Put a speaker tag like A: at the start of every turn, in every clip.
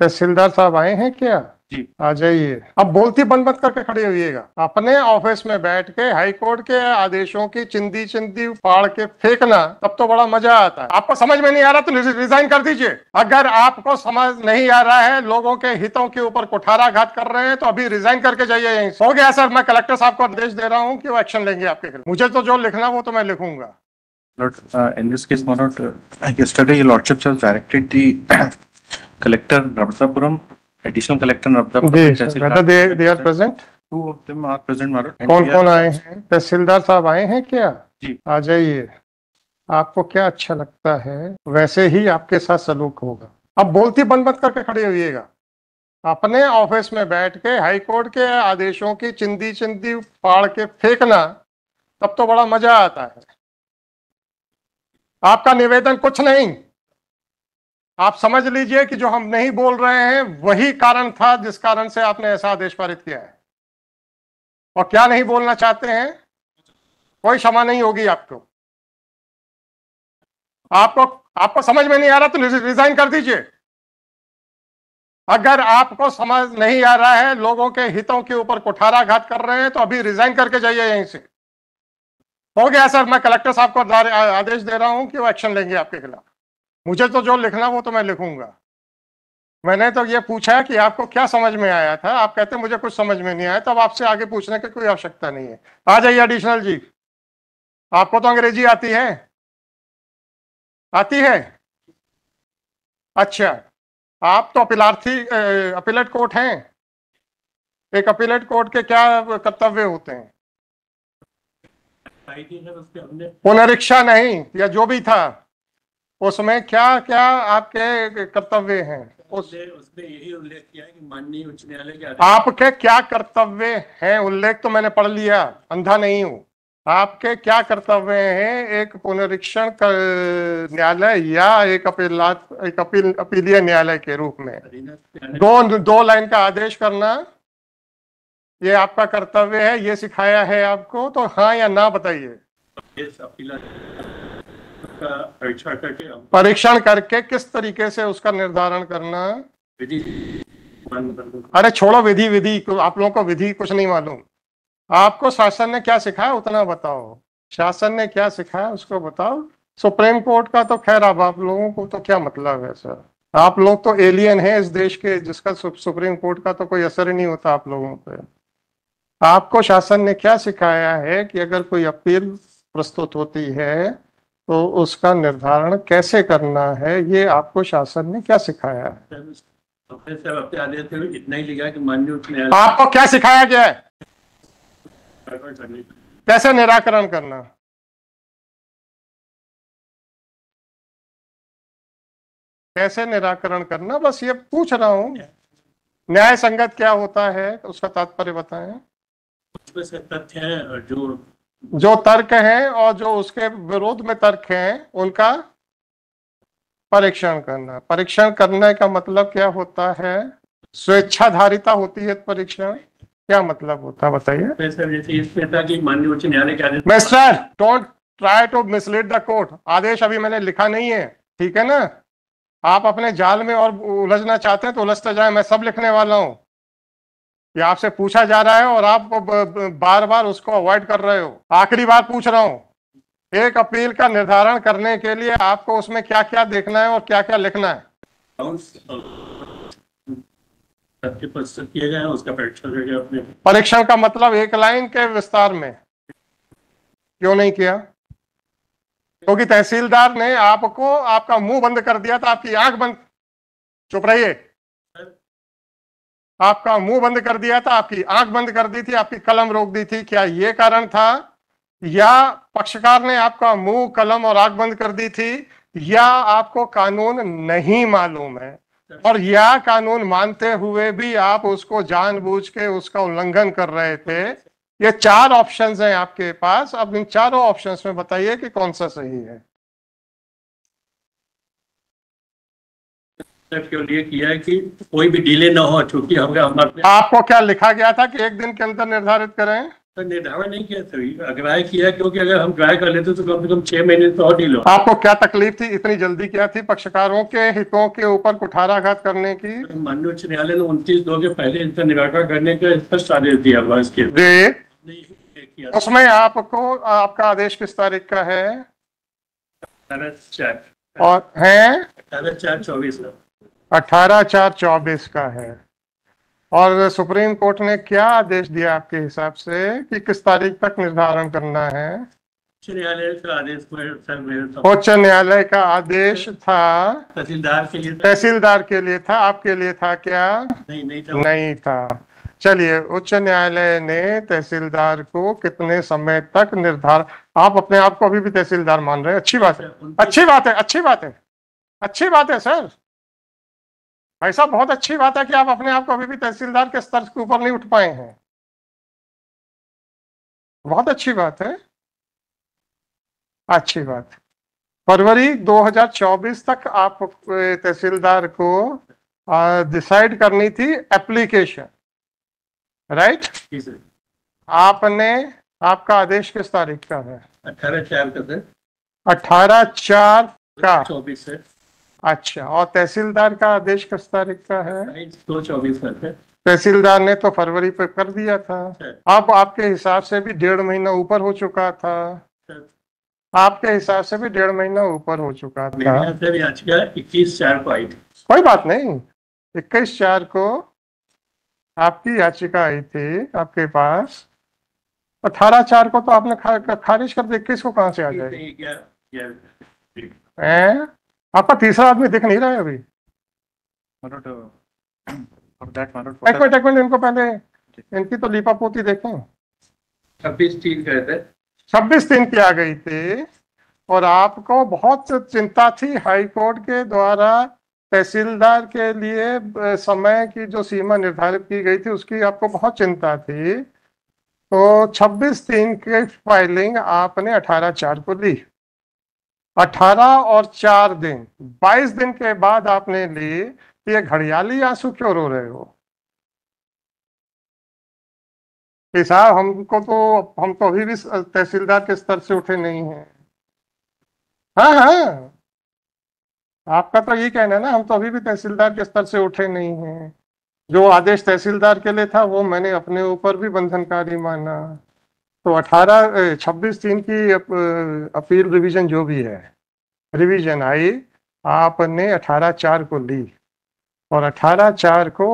A: तहसीलदार साहब आए हैं क्या जी आ जाइए अब बोलती बंद बंद करके खड़े होइएगा अपने ऑफिस में बैठ के हाई कोर्ट के आदेशों की चिंदी चिंदी फाड़ के फेंकना तब तो बड़ा मजा आता है आपको समझ में नहीं आ रहा तो रिजाइन कर दीजिए अगर आपको समझ नहीं आ रहा है लोगों के हितों के ऊपर कुठारा घात कर रहे हैं तो अभी रिजाइन करके जाइए यहीं हो गया सर मैं कलेक्टर साहब को आदेश दे रहा हूँ की वो एक्शन लेंगे आपके खिलाफ मुझे तो जो लिखना वो तो मैं लिखूंगा
B: Lord, uh, in this case, Monot, uh, yesterday your lordship has directed the collector Ramsapuram, additional collector Ramsapuram. Whether they, they are present? Two of them are present,
A: कौन कौन आए हैं तहसीलदार साहब आए हैं क्या जी आ जाइए आपको क्या अच्छा लगता है वैसे ही आपके साथ सलूक होगा अब बोलती बंद बंद करके खड़े होइएगा अपने ऑफिस में बैठ के हाईकोर्ट के आदेशों की चिंदी चिंदी फाड़ के फेंकना तब तो बड़ा मजा आता है आपका निवेदन कुछ नहीं आप समझ लीजिए कि जो हम नहीं बोल रहे हैं वही कारण था जिस कारण से आपने ऐसा आदेश पारित किया है और क्या नहीं बोलना चाहते हैं कोई क्षमा नहीं होगी आपको आपको आपको समझ में नहीं आ रहा तो रिजाइन कर दीजिए अगर आपको समझ नहीं आ रहा है लोगों के हितों के ऊपर कुठाराघात कर रहे हैं तो अभी रिजाइन करके जाइए यहीं से हो गया सर मैं कलेक्टर साहब को आदेश दे रहा हूं कि वो एक्शन लेंगे आपके खिलाफ मुझे तो जो लिखना हो तो मैं लिखूंगा मैंने तो ये पूछा है कि आपको क्या समझ में आया था आप कहते मुझे कुछ समझ में नहीं आया तो अब आपसे आगे पूछने की कोई आवश्यकता नहीं है आ जाइए एडिशनल जी आपको तो अंग्रेजी आती है आती है अच्छा आप तो अपिलार्थी अपीलेट कोर्ट हैं एक अपीलेट कोर्ट के क्या कर्तव्य होते हैं पुनरीक्षा नहीं या जो भी था उसमें क्या क्या आपके कर्तव्य हैं
B: उस आपके
A: क्या कर्तव्य हैं उल्लेख तो मैंने पढ़ लिया अंधा नहीं हूँ आपके क्या कर्तव्य हैं एक पुनरीक्षण न्यायालय या एक अपील एक अपील अपीलीय न्यायालय के रूप में दो दो लाइन का आदेश करना ये आपका कर्तव्य है ये सिखाया है आपको तो हाँ या ना बताइए
B: का परीक्षण करके
A: परीक्षण करके किस तरीके से उसका निर्धारण करना विधि अरे छोड़ो विधि विधि आप लोगों को विधि कुछ नहीं मालूम आपको शासन ने क्या सिखाया उतना बताओ शासन ने क्या सिखाया उसको बताओ सुप्रीम कोर्ट का तो खैर अब आप लोगों को तो क्या मतलब है सर आप लोग तो एलियन हैं इस देश के जिसका सु, सुप्रीम कोर्ट का तो कोई असर ही नहीं होता आप लोगों पे आपको शासन ने क्या सिखाया है कि अगर कोई अपील प्रस्तुत होती है तो उसका निर्धारण कैसे करना है ये आपको शासन ने क्या सिखाया है
B: आपको क्या सिखाया
A: गया है कैसे निराकरण करना कैसे निराकरण करना बस ये पूछ रहा हूँ न्याय संगत क्या होता है उसका तात्पर्य बताएं
B: तथ्य है जो
A: जो तर्क है और जो उसके विरोध में तर्क है उनका परीक्षण करना परीक्षण करने का मतलब क्या होता है स्वेच्छाधारिता होती है परीक्षण क्या मतलब होता है बताइए मैं sir don't try to mislead the court आदेश अभी मैंने लिखा नहीं है ठीक है ना आप अपने जाल में और उलझना चाहते हैं तो उलझता जाए मैं सब लिखने वाला हूँ ये आपसे पूछा जा रहा है और आप बार बार उसको अवॉइड कर रहे हो आखिरी बात पूछ रहा हूँ एक अपील का निर्धारण करने के लिए आपको उसमें क्या क्या देखना है और क्या क्या लिखना है परीक्षण का मतलब एक लाइन के विस्तार में क्यों नहीं किया क्योंकि तहसीलदार ने आपको आपका मुंह बंद कर दिया था आपकी आंख बंद चुप रहिए आपका मुंह बंद कर दिया था आपकी आंख बंद कर दी थी आपकी कलम रोक दी थी क्या ये कारण था या पक्षकार ने आपका मुंह कलम और आंख बंद कर दी थी या आपको कानून नहीं मालूम है और या कानून मानते हुए भी आप उसको जानबूझ के उसका उल्लंघन कर रहे थे ये चार ऑप्शंस हैं आपके पास अब इन चारों ऑप्शंस में बताइए कि कौन सा सही है
B: किया कोई भी डिले ना हो चुकी हमारे
A: आपको क्या लिखा गया था कि एक दिन के अंदर निर्धारित करें तो निर्धारण नहीं किया था
B: अग्राय किया क्योंकि अगर हम ड्राई कर लेते तो कम से कम छह महीने तो और डील हो आपको
A: क्या तकलीफ थी इतनी जल्दी क्या थी पक्षकारों के हितों के ऊपर कुठाराघात करने की
B: तो उच्च न्यायालय ने उन्तीस दो के पहले इनका निराकरण करने का स्पष्ट आदेश दिया हुआ इसके
A: जी उसमें आपको आपका आदेश किस तारीख का है और है चौबीस अठारह चार चौबीस का है और सुप्रीम कोर्ट ने क्या आदेश दिया आपके हिसाब से कि किस तारीख तक निर्धारण करना है उच्च न्यायालय का आदेश तो- था
B: तहसीलदार के लिए
A: तहसीलदार के लिए था आपके लिए था क्या नहीं नहीं था, नहीं था। चलिए उच्च न्यायालय ने तहसीलदार को कितने समय तक निर्धार आप अपने आप को अभी भी तहसीलदार मान रहे हैं अच्छी बात है अच्छी बात है अच्छी बात है अच्छी बात है सर भाई साहब बहुत अच्छी बात है कि आप अपने आप को अभी भी तहसीलदार के स्तर के ऊपर नहीं उठ पाए हैं बहुत अच्छी बात है अच्छी बात फरवरी 2024 तक आप तहसीलदार को डिसाइड करनी थी एप्लीकेशन राइट आपने आपका आदेश किस तारीख का है
B: अठारह चार का
A: अठारह चार का चौबीस है अच्छा और तहसीलदार का आदेश किस तारीख का है दो चौबीस तहसीलदार ने तो फरवरी पर कर दिया था अब आपके हिसाब से भी डेढ़ महीना ऊपर हो चुका था आपके हिसाब से भी डेढ़ महीना ऊपर हो चुका था
B: इक्कीस चार को आई थी
A: कोई बात नहीं इक्कीस चार को आपकी याचिका आई थी आपके पास अठारह चार को तो आपने खा, खारिज कर दिया इक्कीस को कहाँ से आ जाए आपका तीसरा आदमी दिख नहीं रहा है अभी
B: एक मिनट एक
A: मिनट इनको पहले इनकी तो लीपा पोती देखें
B: छब्बीस तीन गए थे
A: छब्बीस तीन की आ गई थी और आपको बहुत चिंता थी हाई कोर्ट के द्वारा तहसीलदार के लिए समय की जो सीमा निर्धारित की गई थी उसकी आपको बहुत चिंता थी तो 26 तीन की फाइलिंग आपने 18 चार को ली अठारह और चार दिन बाईस दिन के बाद आपने ली ये घड़ियाली आंसू क्यों रो रहे हो साहब हमको तो हम तो अभी भी तहसीलदार के स्तर से उठे नहीं है हाँ हाँ आपका तो यही कहना है ना हम तो अभी भी तहसीलदार के स्तर से उठे नहीं हैं जो आदेश तहसीलदार के लिए था वो मैंने अपने ऊपर भी बंधनकारी माना तो अठारह छब्बीस तीन की अपील रिवीजन जो भी है रिवीजन आई आपने अठारह चार को ली और अठारह चार को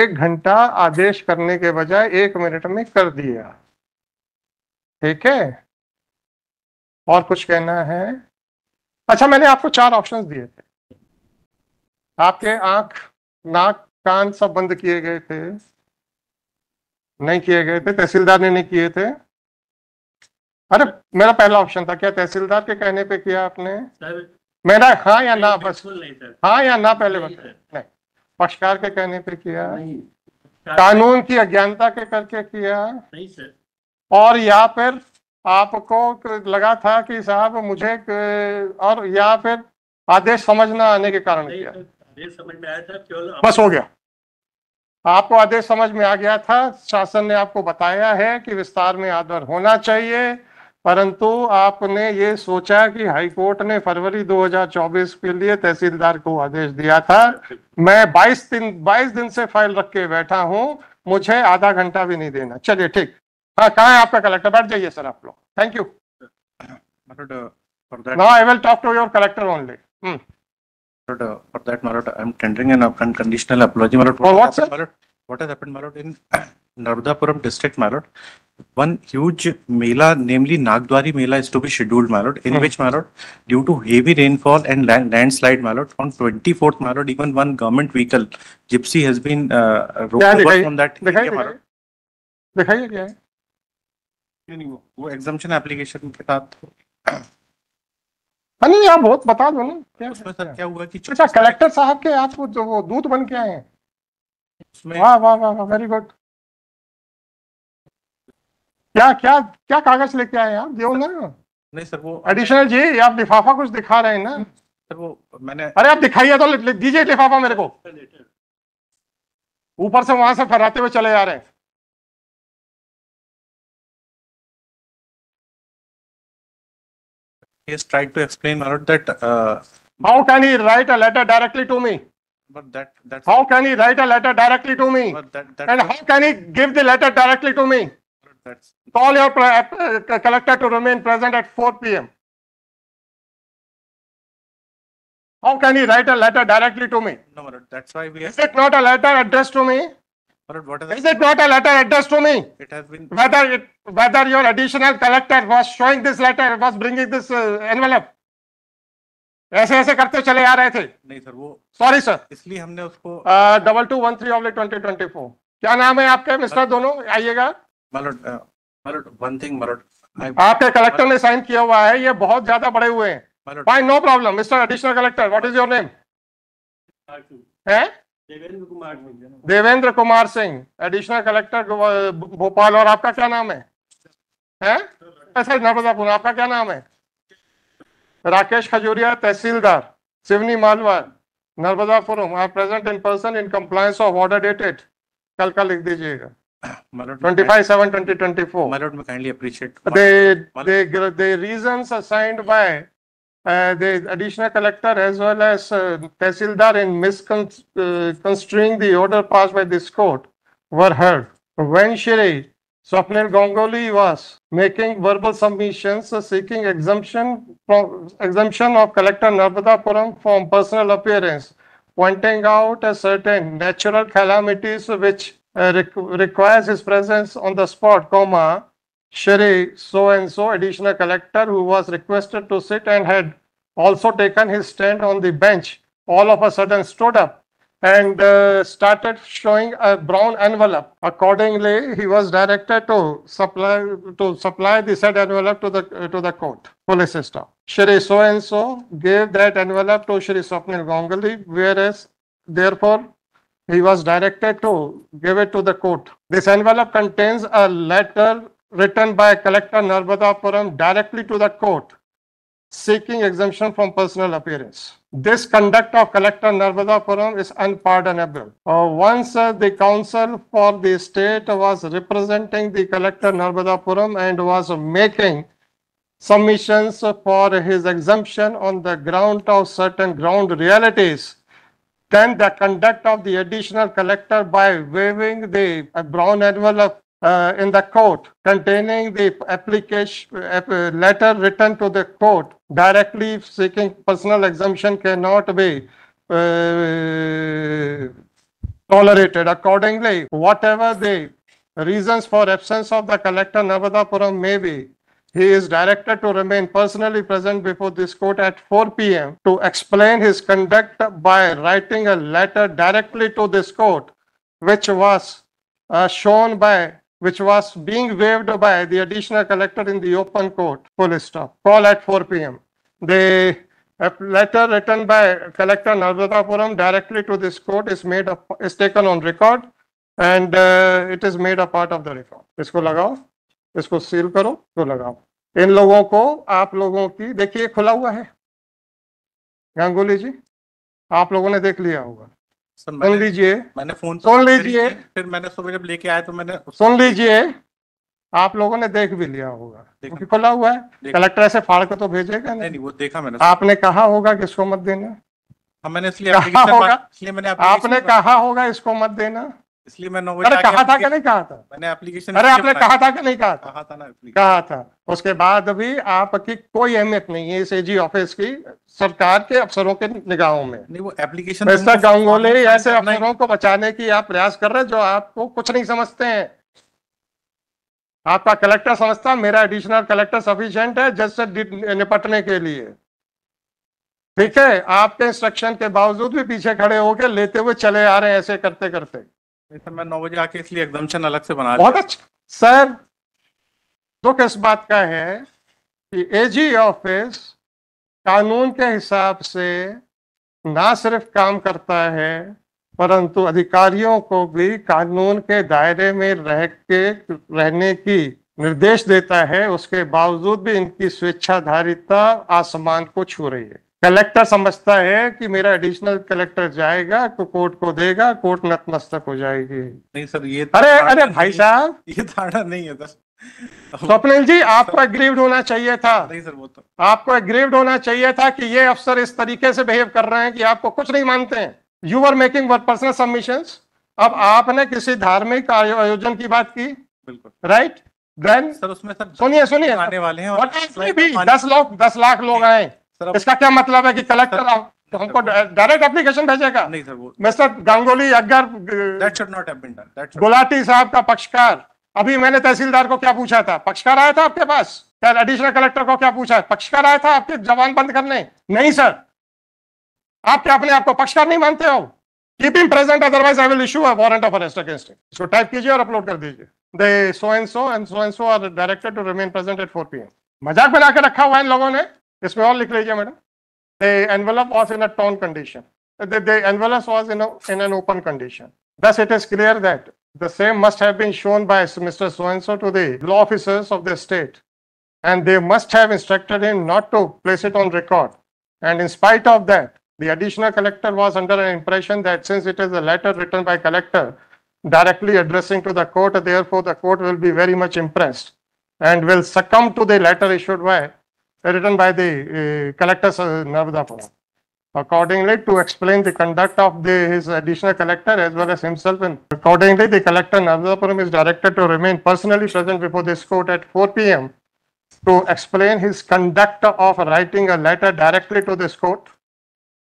A: एक घंटा आदेश करने के बजाय एक मिनट में कर दिया ठीक है और कुछ कहना है अच्छा मैंने आपको चार ऑप्शंस दिए थे आपके आंख नाक कान सब बंद किए गए थे नहीं किए गए थे तहसीलदार ने नहीं किए थे अरे मेरा पहला ऑप्शन था क्या तहसीलदार के कहने पे किया आपने सर मेरा हाँ या ना बस हाँ या ना पहले बताए नहीं पक्षकार के कहने पे किया कानून की अज्ञानता के करके किया और या फिर आपको लगा था कि साहब मुझे और या फिर आदेश समझ ना आने के कारण किया आदेश
B: समझ में आया था केवल बस हो गया
A: आपको आदेश समझ में आ गया था शासन ने आपको बताया है कि विस्तार में आदर होना चाहिए परंतु आपने ये सोचा कि हाई कोर्ट ने फरवरी 2024 के लिए तहसीलदार को आदेश दिया था मैं 22 दिन 22 दिन से फाइल रख के बैठा हूं मुझे आधा घंटा भी नहीं देना चलिए ठीक हाँ कहा है आपका कलेक्टर बैठ जाइए सर आप लोग thank you now I will talk to your collector only
B: But, one huge mela, namely Nagdwari Mela, is to be scheduled, my lord, in mm. which, my lord, due to heavy rainfall and land, landslide, my lord, on 24th, my lord, even one government vehicle, Gypsy, has been uh, rolled from that
A: area, my lord. दिखाइए क्या है
B: नहीं वो वो exemption application के साथ
A: हाँ नहीं आप बहुत बता दो ना
B: क्या उसमें सर क्या हुआ कि अच्छा कलेक्टर
A: साहब के आप वो जो वो दूत बन के आए हैं वाह वाह वाह वेरी गुड क्या क्या क्या कागज लेके आए आप देवल नहीं सर वो एडिशनल जी आप लिफाफा कुछ दिखा रहे हैं ना
B: सर वो मैंने अरे आप
A: दिखाइए तो दीजिए लिफाफा मेरे को ऊपर से वहां से फहराते हुए चले जा रहे हैं
B: He has tried to explain Manoj that uh,
A: how can he write a letter directly to me? But that that how can he write a letter directly to me? But that, that, and how can he give the letter directly to me? That's Call your pre- uh, collector to remain present at 4 p.m. How can he write a letter directly to me?
B: No, Marat, that's why we Is it not a
A: letter addressed to me?
B: Marat, what is, is it not a letter addressed to me? It has been. Whether
A: it, whether your additional collector was showing this letter, was bringing this uh, envelope. ऐसे ऐसे करते चले आ रहे थे नहीं sir वो sorry sir
B: इसलिए हमने उसको
A: double two one three of twenty twenty four क्या नाम है आपके मिस्टर दोनों आइएगा वन थिंग uh, आपके कलेक्टर ने साइन किया हुआ है ये बहुत ज्यादा बड़े हुए हैं no problem mister additional collector what is your name है देवेंद्र कुमार सिंह एडिशनल कलेक्टर भोपाल और आपका क्या नाम है सर नर्मदापुर आपका क्या नाम है राकेश खजूरिया तहसीलदार Seoni Malwa Narmadapuram are present in person in compliance of order dated कल का लिख दीजिएगा 25 7 may kindly appreciate the the the reasons assigned by uh, the additional collector as well as uh, Tehsildar in misconstruing uh, the order passed by this court were heard. When Shri Swapnil Gongoli was making verbal submissions uh, seeking exemption from exemption of collector Puram from personal appearance, pointing out a certain natural calamities which uh, requ requires his presence on the spot, comma, Sherry, so and so additional collector who was requested to sit and had also taken his stand on the bench, all of a sudden stood up and uh, started showing a brown envelope. Accordingly, he was directed to supply to supply the said envelope to the uh, to the court police system. Shri so and so gave that envelope to Shri Swapnil Gongali, whereas therefore he was directed to give it to the court. This envelope contains a letter written by collector Narbadapuram directly to the court seeking exemption from personal appearance. This conduct of collector Narbadapuram is unpardonable. Uh, once uh, the counsel for the state was representing the collector Narbadapuram and was making submissions for his exemption on the ground of certain ground realities then the conduct of the additional collector by waiving the uh, brown envelope uh, in the court containing the application uh, letter written to the court directly seeking personal exemption cannot be uh, tolerated. Accordingly, whatever the reasons for absence of the collector Navadapuram may be, he is directed to remain personally present before this court at 4 p.m. to explain his conduct by writing a letter directly to this court, which was uh, shown by which was being waived by the additional collector in the open court. Full stop. Call at 4 p.m. The letter written by collector Narvadapuram directly to this court is made up, is taken on record and uh, it is made a part of the record. Isko lagao. इसको seal करो तो लगाओ इन लोगों को आप लोगों की देखिए खुला हुआ है गांगुली जी आप लोगों ने देख लिया होगा सुन लीजिए मैंने फोन तो सुन लीजिए
B: फिर मैंने सुबह जब लेके आया तो मैंने
A: सुन लीजिए आप लोगों ने देख भी लिया होगा खुला हुआ है कलेक्टर ऐसे फाड़ कर तो भेजेगा नहीं नहीं वो
B: देखा मैंने आपने
A: कहा होगा कि इसको मत देना हाँ
B: मैंने इसलिए आपने कहा
A: होगा इसको मत देना
B: इसलिए मैं अरे कहा था कि नहीं कहा था मैंने एप्लीकेशन अरे आपने कहा था कि नहीं कहा था कहा था ना
A: कहा था उसके बाद भी आपकी कोई अहमियत नहीं है इस एजी ऑफिस की सरकार के अफसरों के निगाहों में नहीं वो एप्लीकेशन तो ऐसे अफसरों को बचाने की आप प्रयास कर रहे हैं जो आपको कुछ नहीं समझते हैं आपका कलेक्टर समझता मेरा एडिशनल कलेक्टर सफिशियंट है जज से निपटने के लिए ठीक है आपके इंस्ट्रक्शन के बावजूद भी पीछे खड़े होकर लेते हुए चले आ रहे हैं ऐसे करते करते
B: सर मैं नौ बजे आके इसलिए एग्जामेशन अलग से बना बहुत अच्छा
A: सर दुख इस बात का है कि एजी ऑफिस कानून के हिसाब से ना सिर्फ काम करता है परंतु अधिकारियों को भी कानून के दायरे में रह के रहने की निर्देश देता है उसके बावजूद भी इनकी स्वेच्छाधारिता आसमान को छू रही है कलेक्टर समझता है कि मेरा एडिशनल कलेक्टर जाएगा तो कोर्ट को देगा कोर्ट नतमस्तक हो जाएगी नहीं सर ये अरे तो अरे भाई साहब ये धारणा नहीं
B: है सर
A: स्वप्निल जी आपको एग्रीव्ड होना चाहिए था नहीं सर वो तो आपको एग्रीव्ड होना चाहिए था कि ये अफसर इस तरीके से बिहेव कर रहे हैं कि आपको कुछ नहीं मानते हैं you are making work personal submission अब आपने किसी धार्मिक आयोजन की बात की बिल्कुल राइट देन सर उसमें सर सुनिए सुनिए आने वाले हैं और भी दस लाख दस लाख लोग आए सर इसका क्या मतलब है कि कलेक्टर हमको डायरेक्ट एप्लीकेशन भेजेगा नहीं सर वो मिस्टर गांगोली अगर गुलाटी साहब का पक्षकार अभी मैंने तहसीलदार को क्या पूछा था पक्षकार आया था आपके पास क्या एडिशनल कलेक्टर को क्या पूछा है पक्षकार आया था आपके जवान बंद करने नहीं सर आप क्या अपने आप को पक्षकार नहीं मानते हो keep him present otherwise I will issue a warrant of arrest against इसको टाइप कीजिए और अपलोड कर दीजिए दे so and so and so and so are directed to remain present at four P M मजाक बना के रखा हुआ है इन लोगों ने इसमें और लिख लीजिए madam the envelope was in a torn condition. The, envelope was in, in an open condition. Thus, it is clear that the same must have been shown by Mr. So-and-so to the law officers of the state, and they must have instructed him not to place it on record. And in spite of that, the additional collector was under an impression that since it is a letter written by collector directly addressing to the court, therefore the court will be very much impressed and will succumb to the letter issued by written by the uh, collector uh, Narvadapura. Accordingly, to explain the conduct of the, his additional collector as well as himself, and accordingly, the collector Narvadapuram is directed to remain personally present before this court at 4 p.m. to explain his conduct of writing a letter directly to this court,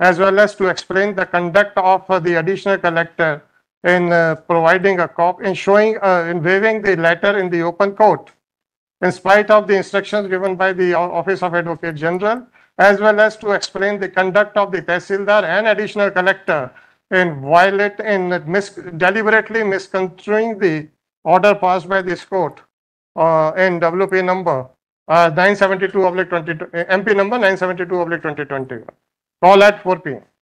A: as well as to explain the conduct of uh, the additional collector in uh, providing a cop in showing uh, in waiving the letter in the open court in spite of the instructions given by the Office of Advocate General, as well as to explain the conduct of the Tehsildar and additional collector in violate in mis deliberately misconstruing the order passed by this court uh, in WP number uh, 972 20, MP number 972 2021. Call at 4 p.m.